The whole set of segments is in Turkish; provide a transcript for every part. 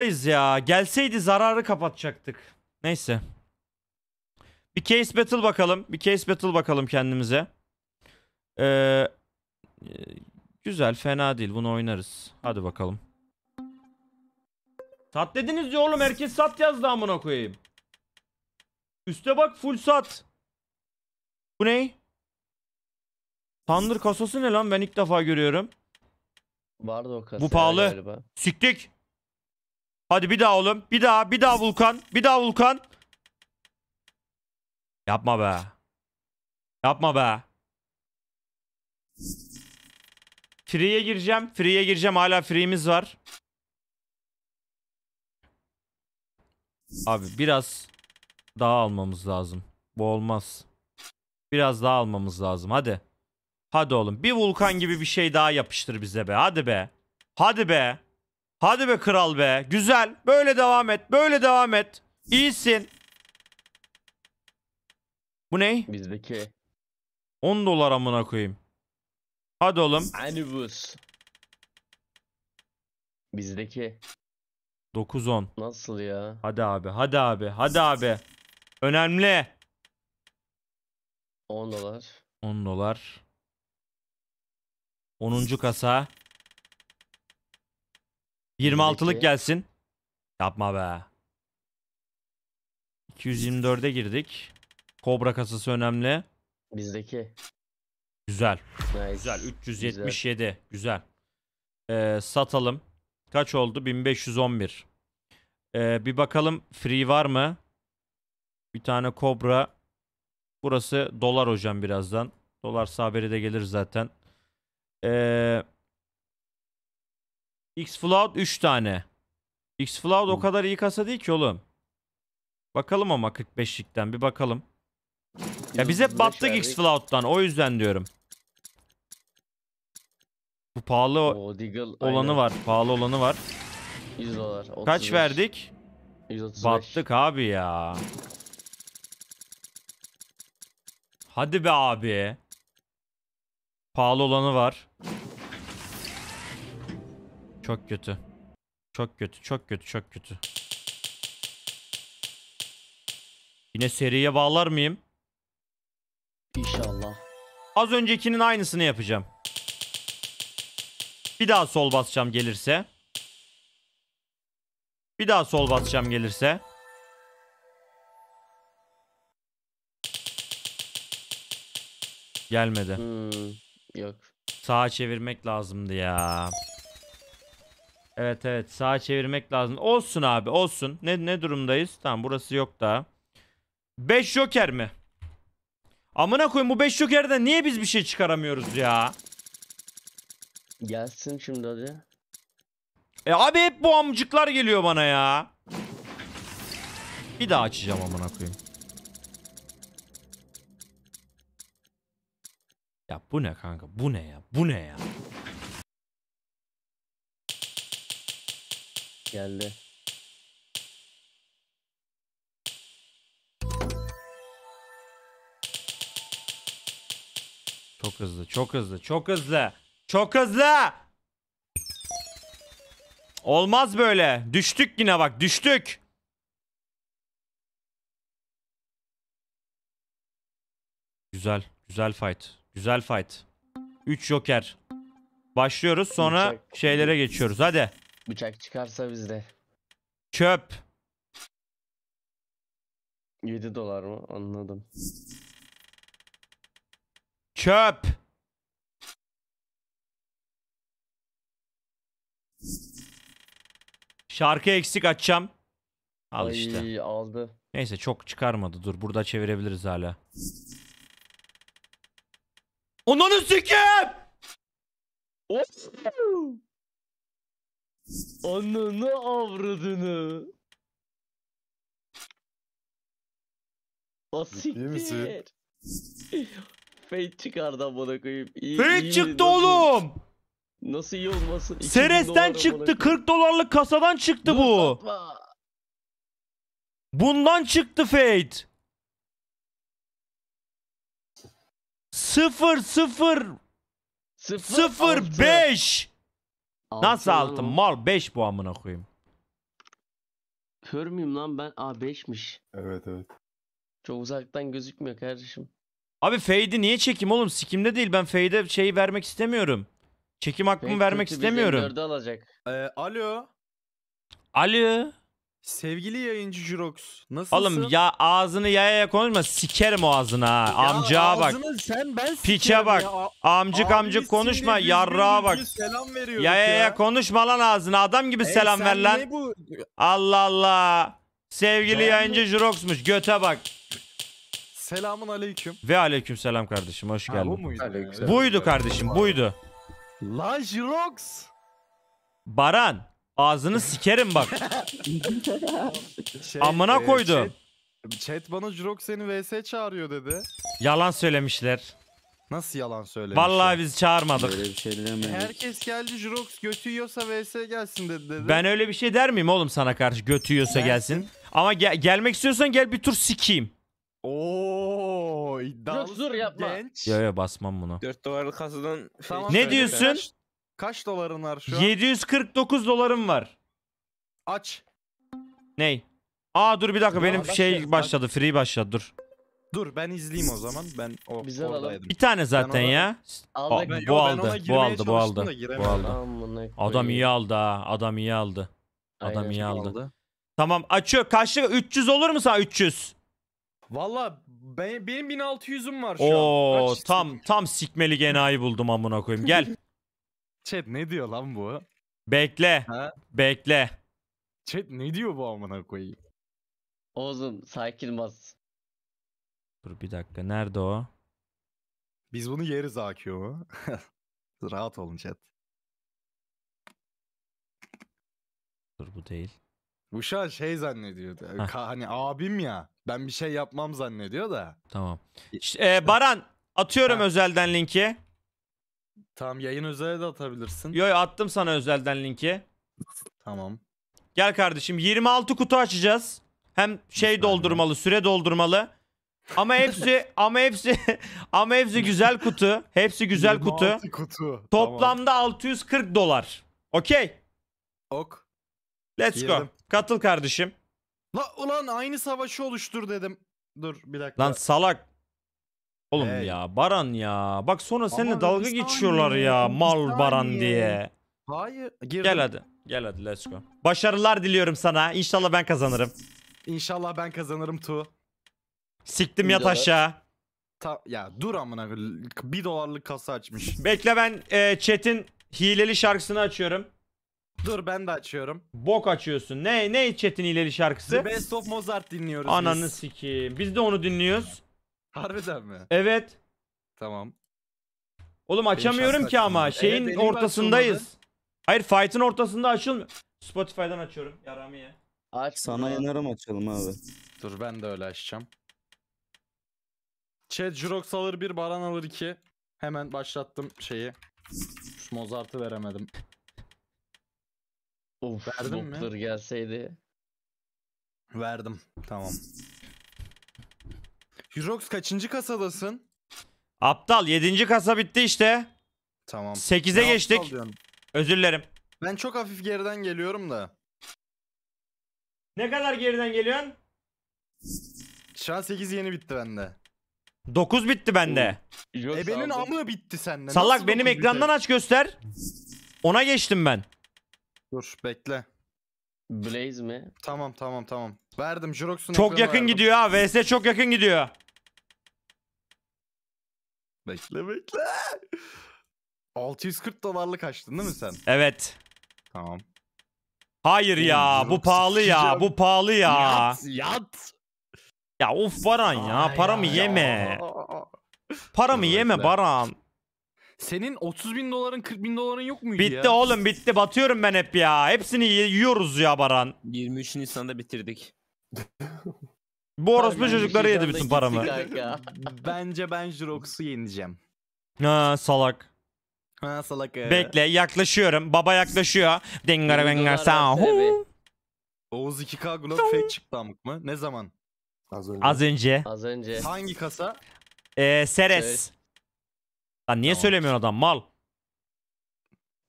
Biz ya gelseydi zararı kapatacaktık. Neyse. Bir case battle bakalım. Bir case battle bakalım kendimize. Ee, güzel fena değil bunu oynarız. Hadi bakalım. Sat dediniz ya oğlum herkes sat yazdı amına koyayım. Üste bak full sat. Bu ne? Tandır kasası ne lan ben ilk defa görüyorum. Vardı o kasa. Bu pahalı. Siktik. Hadi bir daha oğlum. Bir daha. Bir daha Vulkan. Bir daha Vulkan. Yapma be. Yapma be. Free'ye gireceğim. Free'ye gireceğim. Hala free'miz var. Abi biraz daha almamız lazım. Bu olmaz. Biraz daha almamız lazım. Hadi. Hadi oğlum. Bir vulkan gibi bir şey daha yapıştır bize be. Hadi be. Hadi be. Hadi be kral be. Güzel. Böyle devam et. Böyle devam et. İyisin. Bu ne? Bizdeki. 10 dolar amına koyayım. Hadi oğlum. Anibus. Bizdeki. 9 10. Nasıl ya? Hadi abi. Hadi abi. Hadi abi. Önemli. 10 dolar. 10 dolar. 10. kasa. 26'lık gelsin. Yapma be. 224'e girdik. Kobra kasası önemli. Bizdeki. Güzel. Nice. Güzel. 377. Güzel. Ee, satalım. Kaç oldu? 1511. Ee, bir bakalım free var mı? Bir tane kobra. Burası dolar hocam birazdan. Dolar haberi de gelir zaten. Ee, X-Flood 3 tane. X-Flood o kadar iyi kasa değil ki oğlum. Bakalım ama 45'likten bir bakalım. Ya biz hep battık X-Flood'dan o yüzden diyorum. Bu pahalı o, Deagle, olanı aynen. var. Pahalı olanı var. 100 dolar. 35. Kaç verdik? 135. Battık abi ya. Hadi be abi. Pahalı olanı var. Çok kötü. Çok kötü, çok kötü, çok kötü. Yine seriye bağlar mıyım? İnşallah. Az öncekinin aynısını yapacağım. Bir daha sol basacağım gelirse. Bir daha sol basacağım gelirse. Gelmedi. Hmm, yok. Sağa çevirmek lazımdı ya. Evet evet sağa çevirmek lazım. Olsun abi olsun. Ne ne durumdayız? Tamam burası yok daha. 5 joker mi? Amına koyun bu 5 jokerden niye biz bir şey çıkaramıyoruz ya? Gelsin şimdi hadi. E abi hep bu amcıklar geliyor bana ya. Bir daha açacağım amına koyayım. Ya bu ne kanka? Bu ne ya? Bu ne ya? geldi. Çok hızlı, çok hızlı, çok hızlı. Çok hızlı. Olmaz böyle. Düştük yine bak, düştük. Güzel, güzel fight. Güzel fight. 3 joker. Başlıyoruz sonra şeylere geçiyoruz. Hadi. Bıçak çıkarsa bizde. Çöp. 7 dolar mı? Anladım. Çöp. Şarkı eksik açacağım. Al Ay, işte. aldı. Neyse çok çıkarmadı. Dur burada çevirebiliriz hala. Onun sikim! Ananı avradını. Ciddi misin? Fate çıkardı amına koyayım. İyi, Fate iyi çıktı nasıl- oğlum. Nasıl iyi olmasın? Seres'ten çıktı. koyayım. 40 dolarlık kasadan çıktı Dur, bu. atma. Bundan çıktı Fate. 0 0 Sıfır 0 5 Altın Nasıl altın? Mal 5 bu amına koyayım. Kör müyüm lan ben? Aa 5'miş. Evet evet. Çok uzaktan gözükmüyor kardeşim. Abi fade'i niye çekeyim oğlum? Sikimde değil. Ben fade'e şeyi vermek istemiyorum. Çekim hakkımı vermek istemiyorum. 4'ü alacak. Ee, alo. Alo. Sevgili yayıncı Jurox nasılsın? Oğlum ya ağzını yaya yaya konuşma sikerim o ağzına ha. Amcaya bak. Ağzını sen ben Piçe bak. ya. amcık amcık konuşma yarrağa bak. Selam veriyoruz Yaya ya. konuşma lan ağzını. adam gibi selam ver lan. Bu... Allah Allah. Sevgili Doğru. yayıncı Jurox'muş göte bak. Selamun aleyküm. Ve aleykümselam kardeşim hoş Ha, bu muydu? Buydu kardeşim buydu. La Jurox. Baran Ağzını sikerim bak. Şey, Amına e, koydu. Chat, chat bana Jurok seni vs çağırıyor dedi. Yalan söylemişler. Nasıl yalan söylemişler? Vallahi biz çağırmadık. Öyle bir şey demeyin. Herkes geldi Jurox götü yiyorsa vs gelsin dedi, dedi. Ben öyle bir şey der miyim oğlum sana karşı götü yiyorsa gelsin. gelsin. Ama ge gelmek istiyorsan gel bir tur sikeyim. Oo iddialı Yok, dur yapma. genç. Yo yo basmam bunu. Dört duvarlı kasadan... Tamam, ne diyorsun? Ben. Kaç doların var şu an? 749 dolarım var. Aç. Ney? Aa dur bir dakika benim şey şey- başladı free başladı dur. Dur ben izleyeyim o zaman. Ben o Biz oradaydım. Bir tane zaten ya. bu, aldı, bu aldı bu aldı bu aldı. Adam iyi aldı ha adam iyi aldı. Adam Aynen. iyi aldı. Tamam açıyor Kaçlık 300 olur mu sana 300? Valla ben, benim 1600'üm var şu an. Oo tam tam sikmeli genayı buldum amına koyayım. Gel. Chat ne diyor lan bu? Bekle. Ha? Bekle. Chat ne diyor bu amına koyayım? Oğuz'um sakin bas. Dur bir dakika nerede o? Biz bunu yeriz AQ'u. Rahat olun chat. Dur bu değil. Bu şu an şey zannediyor. Ka- hani abim ya. Ben bir şey yapmam zannediyor da. Tamam. İşte, e, Baran atıyorum ha. özelden linki. Tamam yayın özelde de atabilirsin. Yo attım sana özelden linki. Tamam. Gel kardeşim 26 kutu açacağız. Hem şey doldurmalı, süre doldurmalı. Ama hepsi ama hepsi ama hepsi güzel kutu. Hepsi güzel kutu. kutu. Toplamda 640 dolar. Okey. Ok. Let's go. Katıl kardeşim. La ulan aynı savaşı oluştur dedim. Dur bir dakika. Lan salak. Oğlum Evet. ya Baran ya. Bak sonra seninle Aman dalga geçiyorlar ya. Mal Baran diye. Hayır. Girdim. Gel hadi. Gel hadi let's go. Başarılar diliyorum sana. İnşallah ben kazanırım. İnşallah ben kazanırım tu. Siktim ya İnşallah. aşağı. Ta- ya dur amına bir dolarlık kasa açmış. Bekle ben e, chat'in hileli şarkısını açıyorum. Dur ben de açıyorum. Bok açıyorsun. Ne ne chat'in hileli şarkısı? The Best of Mozart dinliyoruz Ananı biz. sikeyim. Biz de onu dinliyoruz. Harbiden mi? Evet. Tamam. Oğlum açamıyorum ki ama. Şeyin Evet, ortasındayız. Hayır fight'ın ortasında açılmıyor. Spotify'dan açıyorum. Yaramı Aç Sana bunu. yanarım açalım abi. Dur ben de öyle açacağım. Chat Jurox alır bir Baran alır iki. Hemen başlattım şeyi. Şu Mozart'ı veremedim. Of, Verdin mi? Doktor gelseydi. Verdim. Tamam. Hirox kaçıncı kasadasın? Aptal 7. kasa bitti işte. Tamam. 8'e geçtik. aptal Özür dilerim. Ben çok hafif geriden geliyorum da. Ne kadar geriden geliyorsun? Şu an 8 yeni bitti bende. 9 bitti bende. Yok, Ebenin amı bitti sende. Salak Nasıl benim dokuz ekrandan biter? aç göster. Ona geçtim ben. Dur bekle. Blaze mi? Tamam tamam tamam. Verdim Jurox'un Çok yakın verdim. gidiyor ha. VS çok yakın gidiyor. Bekle bekle. 640 dolarlık açtın değil mi sen? Evet. Tamam. Hayır ya Oğlum, bu pahalı ya bu pahalı ya. Yat yat. Ya of Baran ya Aa, paramı yeme. Ya. Paramı yeme Baran. Senin 30 bin doların 40 bin doların yok muydu bitti ya? Bitti oğlum bitti batıyorum ben hep ya. Hepsini yiyoruz ya Baran. 23 Nisan'da bitirdik. Bu orospu çocukları yedi bütün paramı. Bence ben Jurox'u yeneceğim. Ha salak. Ha salak. Bekle yaklaşıyorum. Baba yaklaşıyor. Dengara bengara sağ. Oğuz 2K Glock fake çıktı amık mı? Ne zaman? Az önce. Az önce. Az önce. Hangi kasa? Ee, Seres. Lan niye tamam. söylemiyorsun adam mal?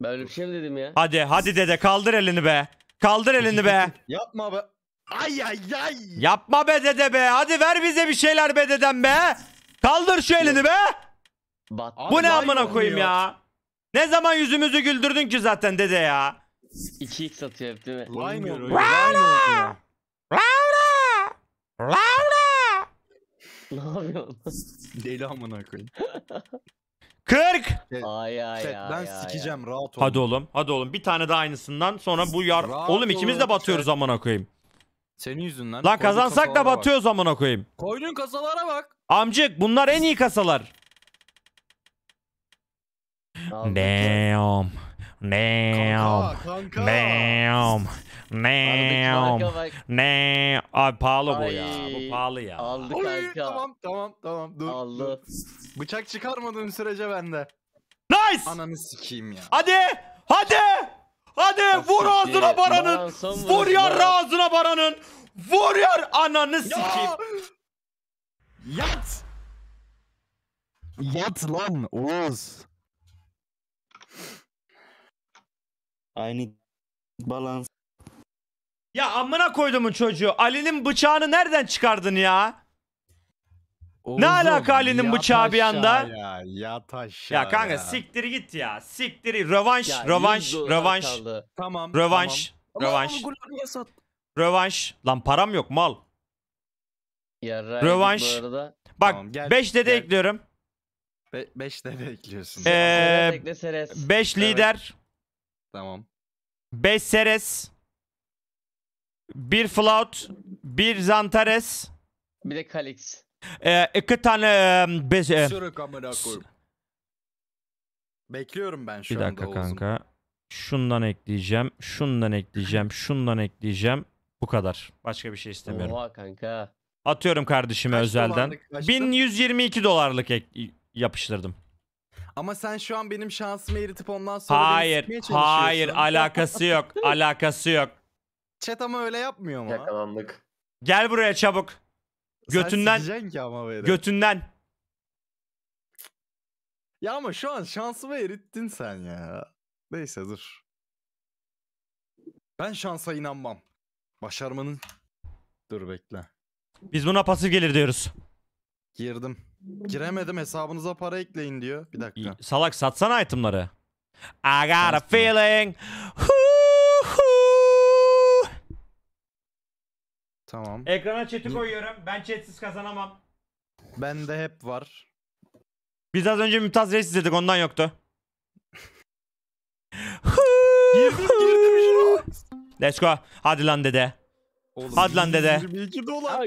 Ben öyle bir şey mi dedim ya? Hadi hadi dede kaldır elini be. Kaldır elini be. Yapma be. Ay ay ay. Yapma be dede be. Hadi ver bize bir şeyler be dedem be. Kaldır şu elini be. Bat Bu ne amına koyayım ya. Ne zaman yüzümüzü güldürdün ki zaten dede ya. 2x atıyor hep değil mi? Lime oluyor. Laura! Laura! Laura! Ne yapıyorsun? Deli amına koyayım. 40! Ay ay ay. Ben ay, sikeceğim ay. rahat ol. Hadi oğlum. Hadi oğlum. Bir tane daha aynısından sonra bu yar... Rahat oğlum ikimiz de batıyoruz amına koyayım. Senin yüzünden. Lan kazansak da batıyoruz amına koyayım. Koydun kasalara bak. Amcık bunlar en iyi kasalar. Damn. Damn. Kanka, Damn. Damn. Ay Abi pahalı bu ya. Bu pahalı ya. Aldı kanka. Tamam tamam tamam. Dur. Aldı. Bıçak çıkarmadığın sürece bende. Nice. Ananı sikeyim ya. Hadi. Hadi. Hadi vur ağzına baranın. Vur yar ağzına baranın. Vur yar ananı sikeyim. Yat. Yat lan Oğuz. Aynı balans. Ya amına koydumun çocuğu. Ali'nin bıçağını nereden çıkardın ya? ne alaka Ali'nin bıçağı bir anda? Ya, yat aşağı Ya kanka ya. siktir git ya. Siktir. Rövanş, Ya, rövanş, 100 dolar rövanş, Tamam. rövanş, Ama rövanş, Lan param yok mal. Yarrağı yedik Bak Tamam, 5 gel, dede gel. ekliyorum. Be beşte bekliyorsun. Ee, Evet. lider, Tamam. 5 Seres, 1 Flout, 1 Zantares, Bir de Kalix. Ee, iki tane bez... Sürük amına koyayım. Bekliyorum ben şu bir dakika Oğuz'um. kanka. Şundan ekleyeceğim. Şundan ekleyeceğim. Şundan ekleyeceğim. Bu kadar. Başka bir şey istemiyorum. Oha kanka. Atıyorum kardeşime Kaç özelden. dolarlık kaçtı? 1122 dolarlık ek- yapıştırdım. Ama sen şu an benim şansımı eritip ondan sonra Hayır, hayır alakası yok. alakası yok. Chat ama öyle yapmıyor mu? Yakalandık. Gel buraya çabuk. Götünden. Sen ki ama böyle. Götünden. Ya ama şu an şansımı erittin sen ya. Neyse dur. Ben şansa inanmam. Başarmanın... Dur bekle. Biz buna pasif gelir diyoruz. Girdim. Giremedim hesabınıza para ekleyin diyor. Bir dakika. Salak satsana itemları. I got a feeling. Who Tamam. Ekrana chat'i koyuyorum. Ben chatsiz kazanamam. Ben de hep var. Biz az önce Mümtaz Reis izledik ondan yoktu. Let's go. Hadi lan dede. Oğlum, Hadi lan dede.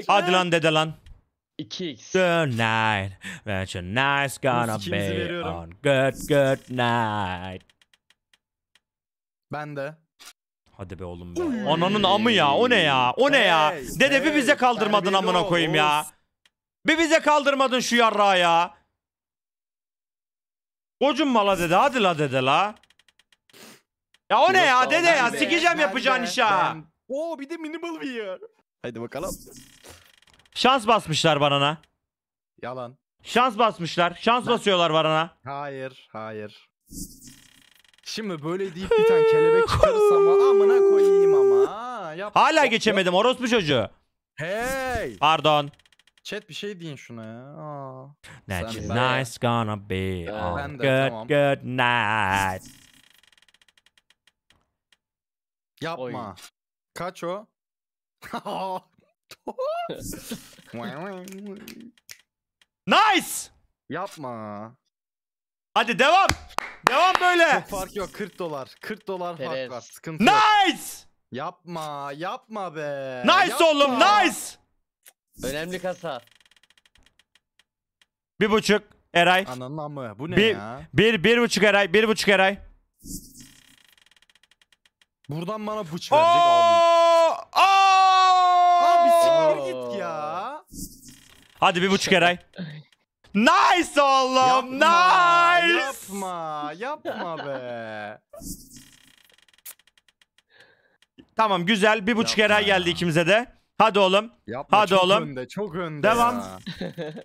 Hadi lan dede lan. 2x. Good night. Well, tonight's gonna be on good good night. Ben de. Hadi be oğlum be. Ananın amı ya. O ne ya? O ne ya? Dede bir bize kaldırmadın amına koyayım ya. Bir bize kaldırmadın şu yarrağı ya. Kocun la dede. Hadi la dede la. Ya o ne ya dede ya? Sikeceğim yapacağın işi Oo bir de minimal VR. Haydi bakalım. Şans basmışlar barana. Yalan. Şans basmışlar. Şans basıyorlar barana. Hayır, hayır. Şimdi böyle deyip bir tane kelebek çıkarırsam ama amına koyayım ama. Yap. Hala geçemedim orospu çocuğu. Hey. Pardon. Chat bir şey deyin şuna ya. Aa. That she's nice gonna be ee, on good tamam. good night. Yapma. Oy. Kaç o? nice. Yapma. Hadi devam. Devam böyle. Çok fark yok 40 dolar. 40 dolar fark var. Sıkıntı yok. Nice. Yapma yapma be. Nice yapma. oğlum nice. Önemli kasa. Bir buçuk Eray. Ananın mı? Bu ne bir, ya? Bir, bir buçuk Eray. Bir buçuk Eray. Buradan bana buç verecek abi. Abi siktir git ya. Hadi bir buçuk Eray. nice oğlum. Yapma. Nice yapma be. Tamam güzel. Bir buçuk Yapma eray ya. geldi ikimize de. Hadi oğlum. Yapma, Hadi çok oğlum. Önde, çok önde Devam. ya.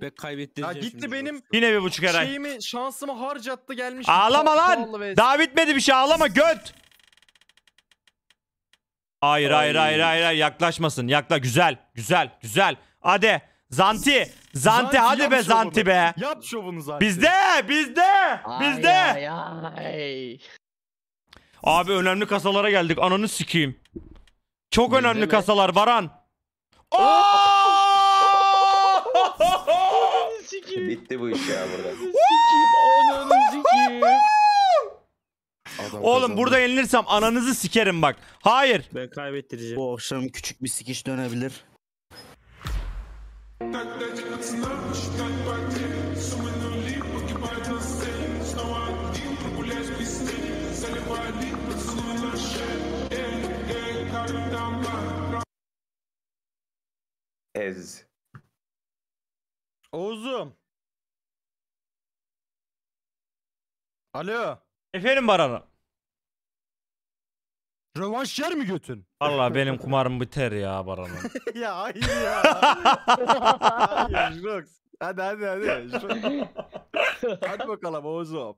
Ve Ya gitti şimdi benim Yine bir buçuk eray. şeyimi şansımı harcattı gelmiş. Ağlama lan. Vallahi Daha bitmedi bir şey ağlama göt. Hayır hayır hayır hayır hayır yaklaşmasın. Yakla güzel güzel güzel. Hadi Zanti Zanti, hadi be şovunu. Zanti be. Yap şovunu Zanti. Bizde bizde bizde. Ay, ay, Abi önemli kasalara geldik ananı sikiyim. Çok Bizde önemli mi? kasalar Baran. Bitti bu iş ya burada. Sikiyim. Oğlum burada yenilirsem ananızı sikerim bak. Hayır. Ben kaybettireceğim. Bu akşam küçük bir sikiş dönebilir. Ez. Oğuzum. Alo. Efendim Baran. Rövanş yer mi götün? Valla benim kumarım biter ya Baran'ın. ya hayır ya. hayır Rox. Hadi hadi hadi. hadi bakalım Oğuz'um.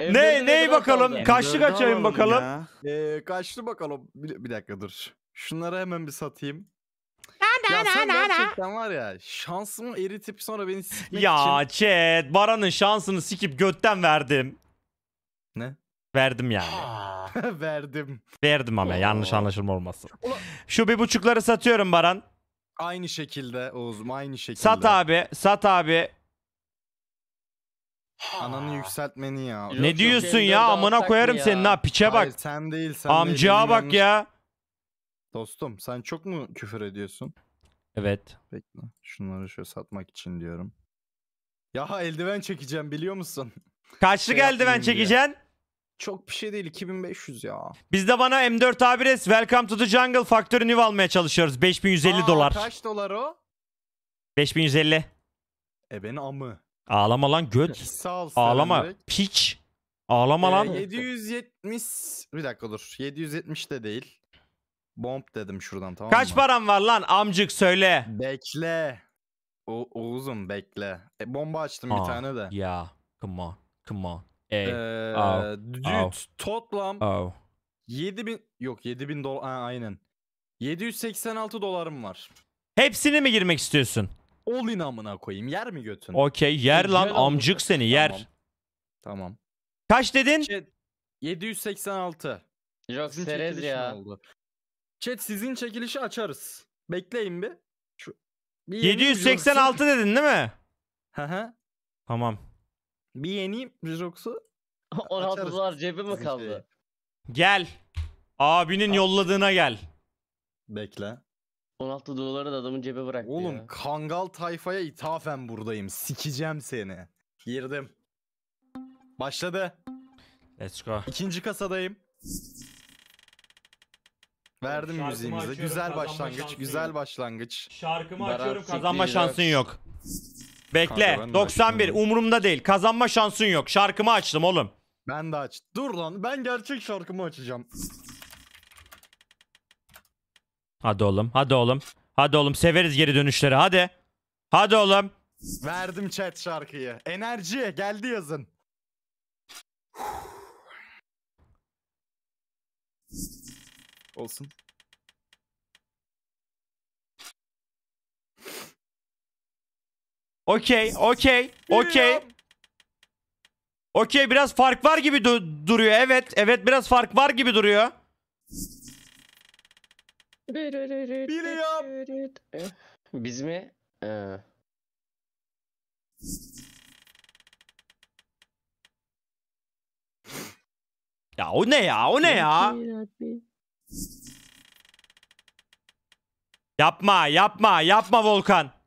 Ne, neyi bakalım? Kaçlı kaçayım bakalım. Ee, kaçlı bakalım. Bir, bir dakika dur. Şunları hemen bir satayım. Ya sen gerçekten var ya şansımı eritip sonra beni sikmek ya, için. Ya chat Baran'ın şansını sikip götten verdim. Ne? Verdim yani. Verdim. Verdim ama yanlış anlaşılma olmasın. Şu bir buçukları satıyorum Baran. Aynı şekilde Oğuz'um aynı şekilde. Sat abi, sat abi. Ananı yükseltmeni ya. Yok, ne diyorsun ya? Amına koyarım ya. seni ha. Piçe bak. sen değil sen Amcaya benim bak yanlış- ya. Dostum sen çok mu küfür ediyorsun? Evet. Bekle. Şunları şöyle satmak için diyorum. Ya eldiven çekeceğim biliyor musun? Kaçlı Şey geldi ben diye. Çok bir şey değil 2500 ya. Biz de bana M4 1 Welcome to the Jungle Factory New almaya çalışıyoruz. 5150 Aa, dolar. Kaç dolar o? 5150. E beni amı. Ağlama lan göt. Sağ ol. Ağlama direkt. piç. Ağlama ee, lan. 770 bir dakika dur. 770 de değil. Bomb dedim şuradan tamam Kaç mı? param var lan amcık söyle. Bekle. O Oğuz'um bekle. E, bomba açtım Aa, bir ah, tane de. Ya come on come on. Ee, Au. Au. Düt toplam Au. 7000 yok 7000 dolar ha, aynen. 786 dolarım var. Hepsini mi girmek istiyorsun? Ol inamına koyayım. Yer mi götün? Okey yer lan Yer amcık amına. seni yer. Tamam. Tamam. Kaç dedin? Chat 786. Yok Serez ya. oldu. Chat sizin çekilişi açarız. Bekleyin bir. Şu, bir 786 dedin değil mi? Hı hı. Tamam. Bir yeneyim Jirox'u. 16 dolar cebi mi kaldı? Gel. Abinin Abi. yolladığına gel. Bekle. 16 doları da adamın cebe bıraktı Oğlum ya. Kangal tayfaya ithafen buradayım. Sikeceğim seni. Girdim. Başladı. Let's go. İkinci kasadayım. Verdim Şarkımı müziğimize. açıyorum, Güzel başlangıç, güzel yok. başlangıç. Şarkımı Berat açıyorum kazanma. Kazanma şansın yok. Bekle. Kanka ben de 91 umurumda değil. Kazanma şansın yok. Şarkımı açtım oğlum. Ben de aç. Dur lan ben gerçek şarkımı açacağım. Hadi oğlum. Hadi oğlum. Hadi oğlum severiz geri dönüşleri. Hadi. Hadi oğlum. Verdim chat şarkıyı. Enerji geldi yazın. Olsun. Okey, okey, okey. Okey biraz fark var gibi du duruyor. Evet, evet biraz fark var gibi duruyor. Biliyorum. Biz mi? Ee... Ya o ne ya? O ne ya? Yapma, yapma, yapma Volkan.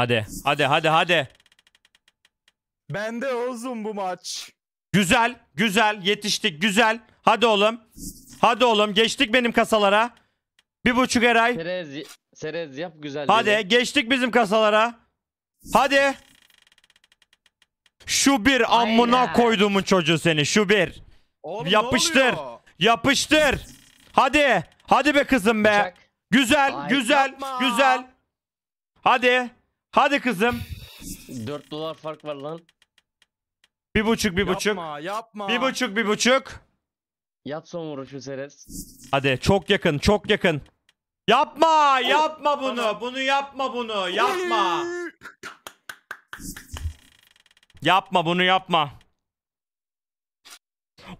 Hadi. Hadi hadi hadi. Bende Oğuz'um bu maç. Güzel. Güzel. Yetiştik. Güzel. Hadi oğlum. Hadi oğlum. Geçtik benim kasalara. Bir buçuk eray. Serez, Serez yap güzel. Hadi dedi. geçtik bizim kasalara. Hadi. Şu bir amına koyduğumun çocuğu seni. Şu bir. Oğlum, Yapıştır. Yapıştır. Hadi. Hadi be kızım be. Bıçak. Güzel, Ay, güzel, yapma. güzel. Hadi. Hadi kızım. 4 dolar fark var lan. Bir buçuk bir buçuk. Yapma yapma. Bir buçuk bir buçuk. Yap son vuruşu Serez. Hadi çok yakın çok yakın. Yapma yapma bunu bunu yapma bunu yapma. yapma bunu yapma.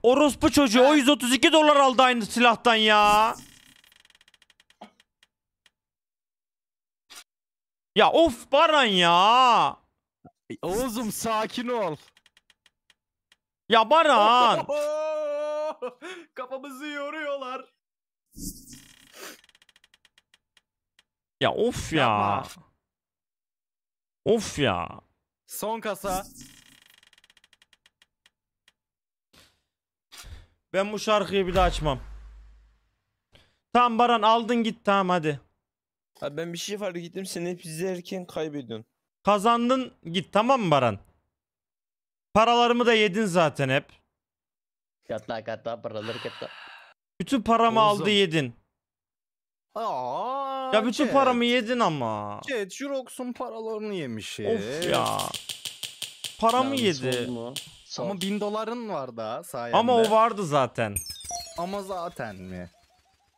Orospu çocuğu o 132 dolar aldı aynı silahtan ya. Ya of Baran ya. Oğuzum sakin ol. Ya Baran. Kafamızı yoruyorlar. Ya of ya. Yapma. Of ya. Son kasa. Ben bu şarkıyı bir daha açmam. Tamam Baran aldın git tamam hadi. Abi ben bir şey fark ettim. Sen hep izlerken kaybediyorsun. Kazandın git tamam mı Baran? Paralarımı da yedin zaten hep. Katla katla paraları katla. Bütün paramı Oğuzum. aldı yedin. Aa, ya bütün evet. paramı yedin ama. Evet Jurox'un paralarını yemiş. Of ya. Paramı Yalnız yedi. Ama bin doların var daha sayende. Ama o vardı zaten. Ama zaten mi?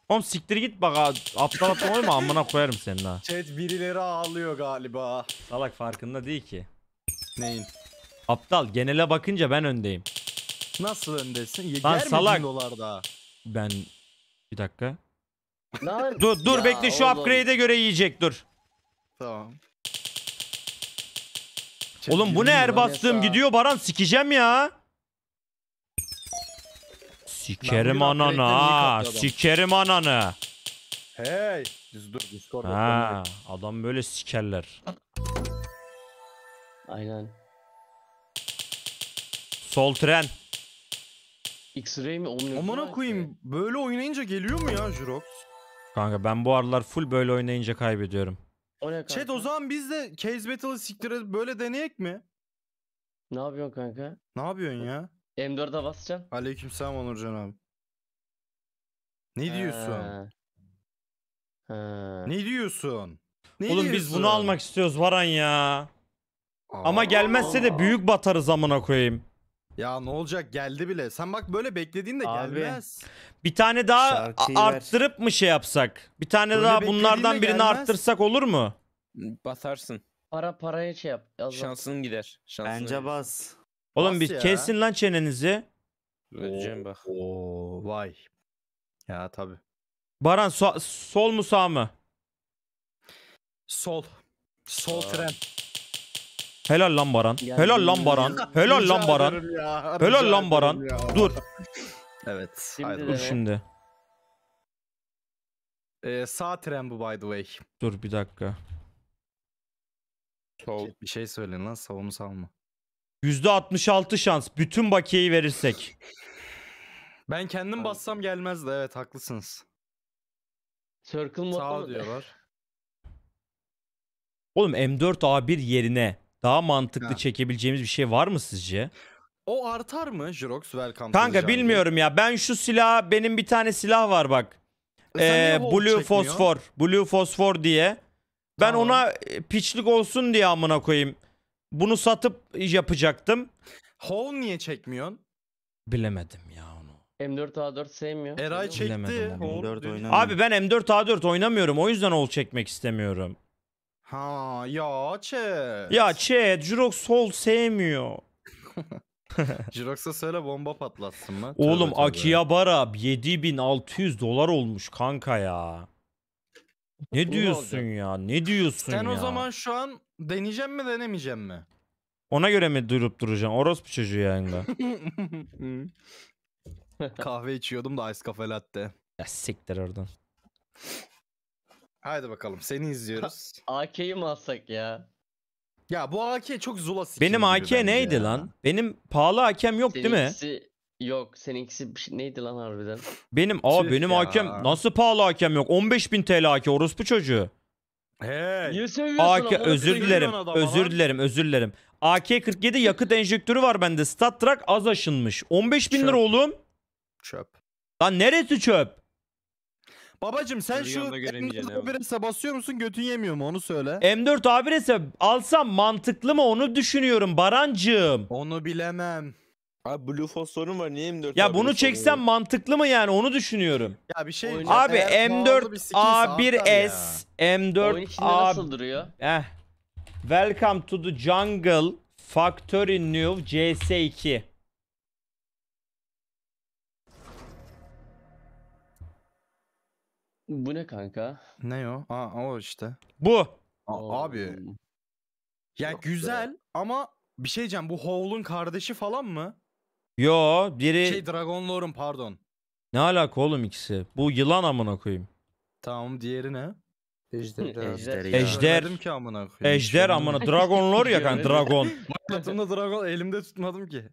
Oğlum siktir git bak ha. Aptal aptal olma amına koyarım seni daha. Chat birileri ağlıyor galiba. Salak farkında değil ki. Neyin? Aptal genele bakınca ben öndeyim. Nasıl öndesin? Ye- Lan salak. dolar daha? Ben bir dakika. Dur dur Ya bekle şu oğlum. upgrade'e göre yiyecek dur. Tamam. Chat Oğlum bu ne her bastığım gidiyor Baran sikeceğim ya. Sikerim Lan bugün ananı upgrade'den Sikerim ananı. Hey. Düz dur Discord'a. Ha, adam böyle sikerler. Aynen. Sol tren. X-ray mi? Omnium Amına mu? koyayım böyle oynayınca geliyor mu ya Jurox? Kanka ben bu aralar full böyle oynayınca kaybediyorum. O ne kanka? Chat o zaman biz de Case Battle'ı siktir böyle deneyek mi? Ne yapıyorsun kanka? Ne yapıyorsun ya? M4'e basacaksın. Aleykümselam Onurcan abi. Ne diyorsun? Ha. Ha. Ne diyorsun? Ne Oğlum diyorsun? biz bunu almak istiyoruz Varan ya. Aa. Ama gelmezse de büyük batarız amına koyayım. Ya ne olacak geldi bile. Sen bak böyle beklediğinde Abi. gelmez. Bir tane daha arttırıp mı şey yapsak? Bir tane Böyle daha bunlardan birini gelmez. arttırsak olur mu? Basarsın. Para paraya şey yap. Yazar. Şansın gider. Şansın Bence gider. bas. Oğlum bir ya? kesin lan çenenizi. Öleceğim bak. Oo, vay. Ya tabi. Baran so- sol mu sağ mı? Sol. Sol tren. Helal lan Baran. Geldim Helal lan ya. Baran. Helal lan Baran. Helal lan Baran. Dur. Evet. Şimdi Dur şimdi. Ee, sağ tren bu by the way. Dur bir dakika. Sol. Bir şey söyleyin lan savunu salma. %66 şans bütün bakiyeyi verirsek. Ben kendim Abi. bassam gelmezdi evet haklısınız. Circle Sağ modda mı? diyorlar. Oğlum M4A1 yerine daha mantıklı Ha. çekebileceğimiz bir şey var mı sizce? O artar mı Jirox Welcome? to the Kanka bilmiyorum ya. Ben şu silah benim bir tane silah var bak. E Ee, Blue çekmiyor? Fosfor. Blue Fosfor diye. Ben Tamam. ona e, piçlik olsun diye amına koyayım. Bunu satıp yapacaktım. Hone niye çekmiyorsun? Bilemedim ya onu. M4A4 sevmiyor. Eray çekti. M4 dün. Abi ben M4A4 oynamıyorum. O yüzden ol çekmek istemiyorum. Ha ya chat. Ya chat, Jurox Hall sevmiyor. Jirox'a söyle bomba patlatsın mı? Oğlum Tövbe tövbe. 7600 dolar olmuş kanka ya. Ne diyorsun ya? Ne diyorsun Sen ya? o zaman şu an deneyeceğim mi denemeyeceğim mi? Ona göre mi durup duracaksın? Orospu çocuğu yayında. Kahve içiyordum da ice cafe latte. Ya siktir oradan. Haydi bakalım seni izliyoruz. AK'yi mi alsak ya? Ya bu AK çok zula Benim AK neydi ya. lan? Benim pahalı AK'm yok değil mi? Yok seninkisi bir şey, neydi lan harbiden? Benim aa benim ya. hakem nasıl pahalı hakem yok? 15 bin TL hake orospu çocuğu. Hey. Niye sövüyorsun? AK amına özür dilerim. Özür dilerim, özür dilerim. AK-47 yakıt enjektörü var bende. Statrak az aşınmış. 15 bin Çöp. lira oğlum. Çöp. Lan neresi çöp? Babacım sen şu M4 abi. Everest'e basıyor musun götün yemiyor mu onu söyle. M4 abirese alsam mantıklı mı onu düşünüyorum Barancığım. Onu bilemem. Abi Blue Fosfor'un var niye M4 Ya abi bunu Blue çeksem Fosfor'un? mantıklı mı yani onu düşünüyorum. Ya bir şey Oyuncu- Abi M4A1S, M4A... nasıl duruyor? Eh. Welcome to the jungle Factory New CS2. Bu ne kanka? Ne o? Aa o işte. Bu. A- Oo. abi ya Yok be. güzel ama bir şey diyeceğim bu Howl'un kardeşi falan mı? Yo biri... Şey Dragon Lore'un pardon. Ne alaka oğlum ikisi? Bu yılan amına koyayım. Tamam diğeri ne? Ejder. Ejder. Ejder. amına koyayım. Ejder amına. Dragon Lore ya kan Dragon. Baktığımda Dragon elimde tutmadım ki.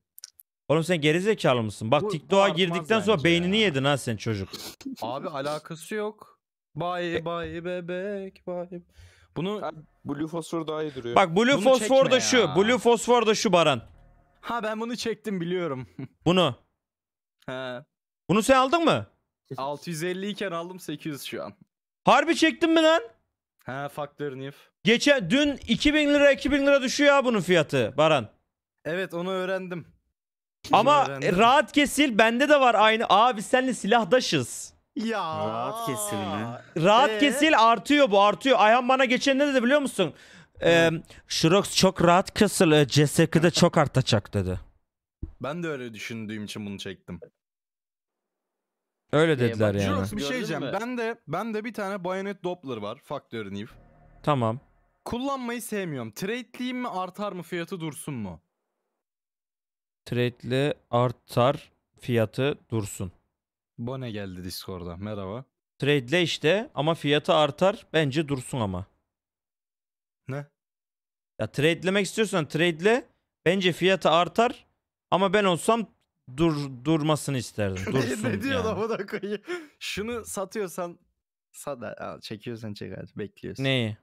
Oğlum sen gerizekalı mısın? Bak TikTok'a girdikten sonra beynini ya. yedin ha sen çocuk. Abi alakası yok. Bay bay bebek bay. Bunu... Blue fosfor daha iyi duruyor. Bak blue fosfor da şu. Blue fosfor da şu Baran. Ha ben bunu çektim biliyorum. Bunu. He. Bunu sen aldın mı? 650 iken aldım 800 şu an. Harbi çektin mi lan? He faktör nif. Geçen dün 2000 lira 2000 lira düşüyor ya bunun fiyatı Baran. Evet onu öğrendim. Ama öğrendim. rahat kesil bende de var aynı. Aa biz seninle silahdaşız. Ya. Rahat kesil mi? Rahat ee? kesil artıyor bu artıyor. Ayhan bana geçen ne dedi biliyor musun? e, ee, Şurox çok rahat kısıl e, CSK'da çok artacak dedi. Ben de öyle düşündüğüm için bunu çektim. Öyle ee, dediler bak, yani. Jurox bir şey diyeceğim. Ben de ben de bir tane Bayonet Doppler var. Factor Neve. Tamam. Kullanmayı sevmiyorum. Trade'liyim mi artar mı fiyatı dursun mu? Trade'li artar fiyatı dursun. Bone geldi Discord'a. Merhaba. Trade'le işte ama fiyatı artar. Bence dursun ama. Ya trade'lemek istiyorsan trade'le. Bence fiyatı artar. Ama ben olsam dur durmasını isterdim. Dursun ne diyor yani. da koyayım? Şunu satıyorsan sat al, çekiyorsan çek hadi bekliyorsun. Neyi?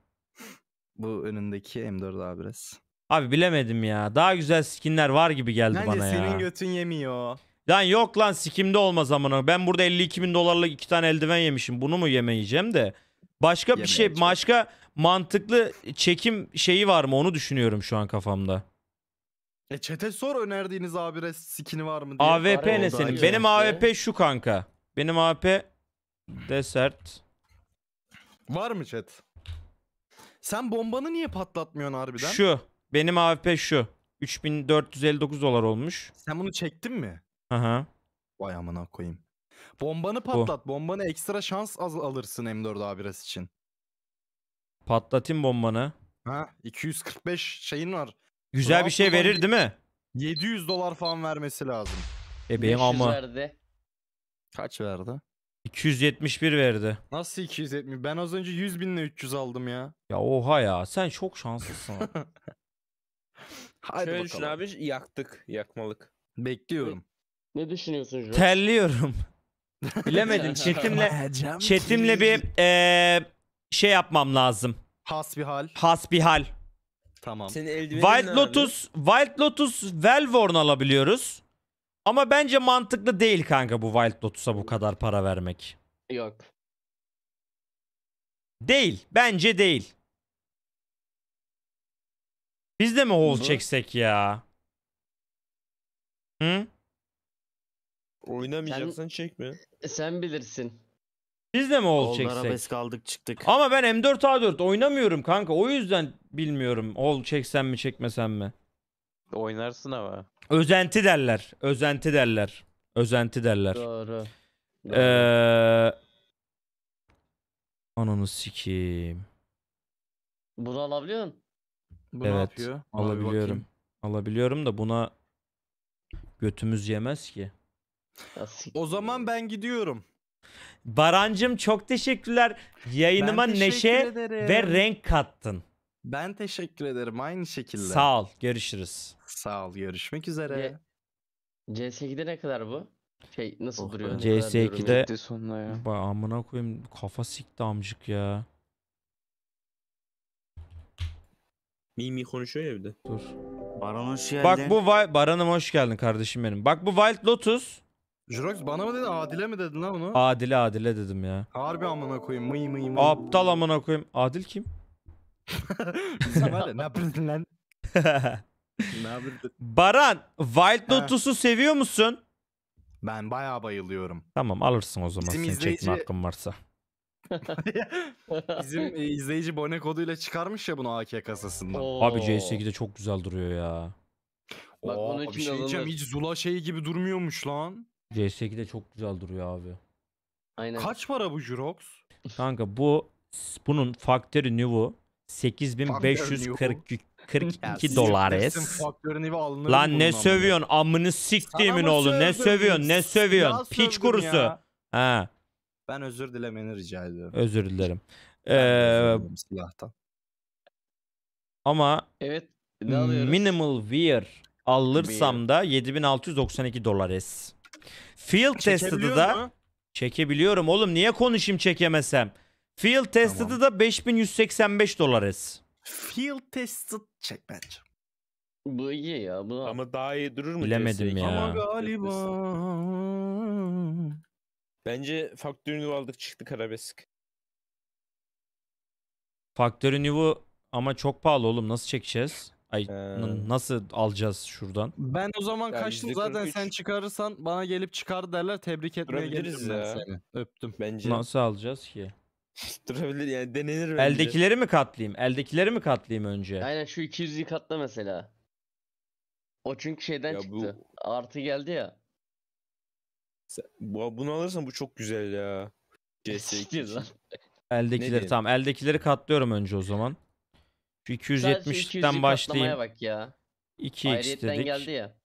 Bu önündeki M4 daha biraz. Abi bilemedim ya. Daha güzel skinler var gibi geldi Bence bana ya. Bence senin götün yemiyor. Lan yok lan sikimde olmaz amına. Ben burada 52 bin dolarlık iki tane eldiven yemişim. Bunu mu yemeyeceğim de. Başka bir şey, çıkar. başka mantıklı çekim şeyi var mı onu düşünüyorum şu an kafamda. E çete sor önerdiğiniz abi skini var mı diye. AWP Var, ne oldu senin? acaba? Benim AWP şu kanka. Benim AWP desert. Var mı chat? Sen bombanı niye patlatmıyorsun harbiden? Şu. Benim AWP şu. 3459 dolar olmuş. Sen bunu çektin mi? Hı hı. Vay amına koyayım. Bombanı patlat. Bombanı ekstra şans az alırsın M4 A1'as için. Patlatayım bombanı. Ha 245 şeyin var. Güzel bir şey verir değil mi? 700 dolar falan vermesi lazım. Ebeğin ama. verdi. Kaç verdi? 271 verdi. Nasıl 270? Ben az önce 100 binle 300 aldım ya. Ya oha ya sen çok şanslısın. Hadi Şöyle düşün abi yaktık yakmalık. Bekliyorum. Ne düşünüyorsun Jones? Terliyorum. Bilemedim. Çetimle çetimle bir eee, şey yapmam lazım. Has bir hal. Has bir hal. Tamam. Wild abi? Lotus, Wild Lotus Velvorn alabiliyoruz. Ama bence mantıklı değil kanka bu Wild Lotus'a bu kadar para vermek. Yok. Değil. Bence değil. Biz de mi hole çeksek ya? Hı? Oynamayacaksan çekme. E, sen bilirsin. Biz de mi ol Oldu çeksek? arabesk aldık çıktık. Ama ben M4A4 oynamıyorum kanka. O yüzden bilmiyorum. Ol çeksem mi çekmesem mi? Oynarsın ama. Özenti derler. Özenti derler. Özenti derler. Doğru. Ee... Ananı sikeyim. Bunu alabiliyor musun? Bu ne evet, yapıyor? Alabiliyorum. Alabiliyorum da buna götümüz yemez ki. O zaman ben gidiyorum. Barancım çok teşekkürler. Yayınıma teşekkür neşe ederim. ve renk kattın. Ben teşekkür ederim aynı şekilde. Sağ ol. Görüşürüz. Sağ ol. Görüşmek üzere. Ye- CS2'de ne kadar bu? Şey nasıl Oh, duruyor? ne kadar CS2'de diyorum ya. amına koyayım kafa sikti amcık ya. Mimi konuşuyor ya bir de. Dur. Baran hoş geldin. Bak bu Baran'ım hoş geldin kardeşim benim. Bak bu Wild Lotus Jurox bana mı dedi Adile mi dedin lan bunu? Adile Adile dedim ya. Harbi amına koyayım mıy mıy mıy. Aptal amına koyayım. Adil kim? Bizim ne yapıyorsun lan? ne yapıyorsun? Baran Wild Lotus'u seviyor musun? Ben bayağı bayılıyorum. Tamam alırsın o zaman Bizim senin izleyici... çekme hakkın varsa. Bizim izleyici bone koduyla çıkarmış ya bunu AK kasasından. Oo. Abi CS2'de çok güzel duruyor ya. Bak Oo, bir şey diyeceğim hiç Zula şeyi gibi durmuyormuş lan. CS2 de çok güzel duruyor abi. Aynen. Kaç para bu Jurox? Kanka bu bunun Factory New'u 8542 dolar es. Lan ne sövüyorsun amını siktiğimin oğlu ne sövdüm? sövüyorsun ne sövüyorsun piç sövdüm kurusu. Ha, Ben özür dilemeni rica ediyorum. özür dilerim. Ee, silahtan. ama Evet. Ne minimal wear alırsam da 7692 dolar es. Field testi da mu? çekebiliyorum oğlum. Niye konuşayım çekemesem? Field testi tamam. da 5185 dolarız. Field testi çek bence. Bu iyi ya. Bu... Ama daha iyi durur mu? Bilemedim ya. Ama galiba. Bence Faktör New aldık çıktı Karabesk. Faktör New'u ama çok pahalı oğlum. Nasıl çekeceğiz? Ay n- nasıl alacağız şuradan? Ben o zaman Ya kaçtım %43. zaten sen çıkarırsan bana gelip çıkar derler tebrik etmeye Durabiliriz ya. seni. Öptüm. Bence Nasıl alacağız ki? durabilir yani denenir bence. Eldekileri mi katlayayım? Eldekileri mi katlayayım önce? Aynen şu 200'lü katla mesela. O çünkü şeyden Ya bu- çıktı. Artı geldi ya. Sen- Bu, bunu alırsan bu çok güzel ya. CS2 Eldekileri tamam. Eldekileri katlıyorum önce o zaman. Şu 270'ten başlayayım. bak ya. 2x Ayrıyetten dedik. geldi ya.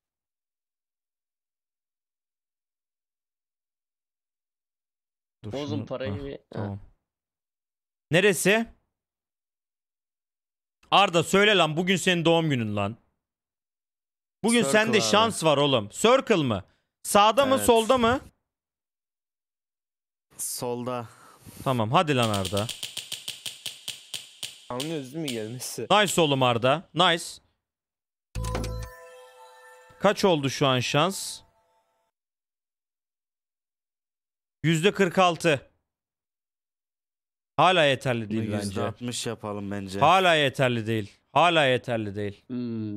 Dur Bozun şunu- parayı ah, bir- Tamam. Neresi? Arda söyle lan bugün senin doğum günün lan. Bugün Circle sende abi. şans var oğlum. Circle mı? Sağda mı solda mı? Solda. Tamam hadi lan Arda. Anlıyoruz değil mi gelmesi? Nice oğlum Arda. Nice. Kaç oldu şu an şans? Yüzde 46. Hala yeterli değil Bunu bence. %60 yapalım bence. Hala yeterli değil. Hala yeterli değil. Hmm.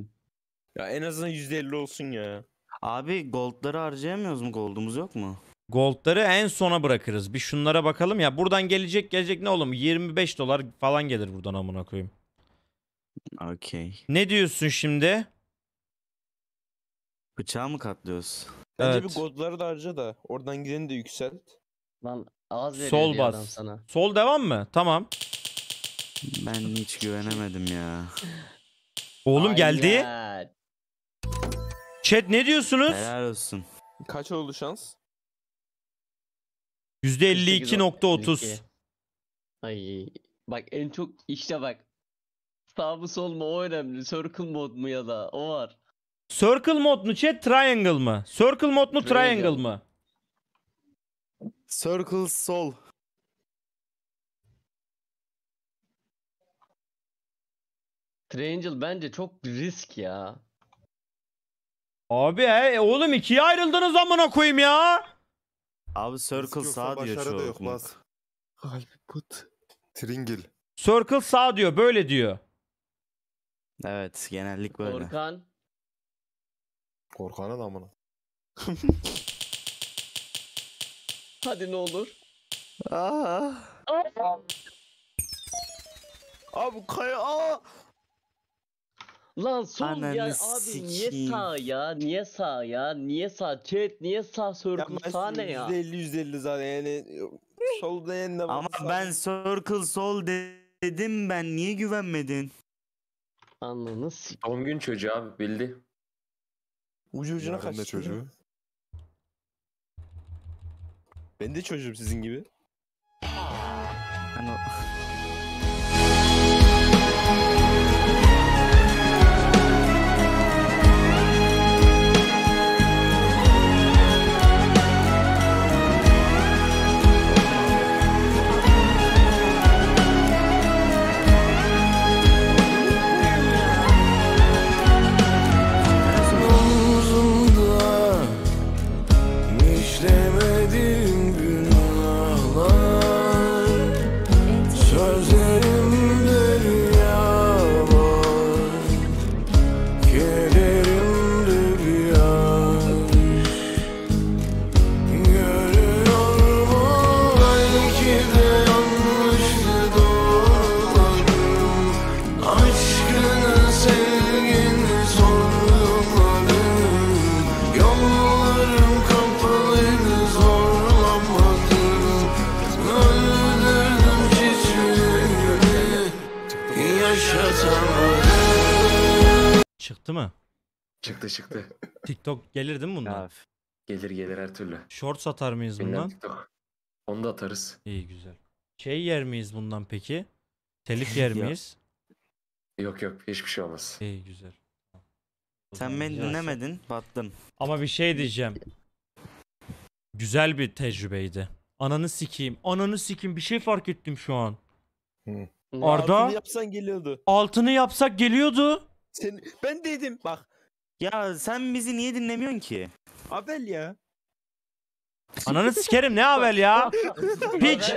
Ya en azından %50 olsun ya. Abi goldları harcayamıyoruz mu? Goldumuz yok mu? Gold'ları en sona bırakırız. Bir şunlara bakalım ya. Buradan gelecek gelecek ne oğlum? 25 dolar falan gelir buradan amına koyayım. Okey. Ne diyorsun şimdi? Bıçağı mı katlıyoruz? Bence Evet. bir Goldları da harca da oradan gideni de yükselt. Lan ağız Sol Sol adam sana. Sol devam mı? Tamam. Ben hiç güvenemedim ya. Oğlum geldi. Aynen. Chat ne diyorsunuz? Helal olsun. Kaç oldu şans? %52.30. Ay bak en çok işte bak. Sağ mı sol mu o önemli. Circle mod mu ya da o var. Circle mod mu chat triangle mı? Circle mod mu triangle, triangle mı? Circle sol. Triangle bence çok risk ya. Abi he, oğlum ikiye ayrıldınız amına koyayım ya. Abi Circle sağ diyor çoğu. yok lan. Kalbi put. Tringil. Circle sağ diyor böyle diyor. Evet genellik böyle. Korkan. Korkanın amına. Hadi ne olur. Aa. Ah. Aa. Ah. Abi kaya aa. Lan sol Ananı ya abi niye sağ ya? Niye sağ ya? Niye sağ? Chat niye sağ sordun? Sağ ne ya? %50 %50 zaten yani. Solda yeniden Ama varsa- ben circle sol de- dedim ben niye güvenmedin? Ananı sik. Son gün çocuğu abi bildi. Ucu ucuna Yarın da kaçtı. çocuğu. Ben de çocuğum sizin gibi. Çok gelir değil mi bundan? Ya, gelir gelir her türlü. Short satar mıyız Bilmiyorum bundan? TikTok. Onu da atarız. İyi güzel. Şey yer miyiz bundan peki? Telif yer miyiz? Yok yok hiçbir şey olmaz. İyi güzel. Sen beni dinlemedin, battın. Ama bir şey diyeceğim. Güzel bir tecrübeydi. Ananı sikeyim. Ananı sikeyim. Bir şey fark ettim şu an. Arda Altını yapsan geliyordu. altını yapsak geliyordu. Sen, ben dedim bak ya sen bizi niye dinlemiyorsun ki? Abel ya. Ananı sikerim ne Abel ya? Piç.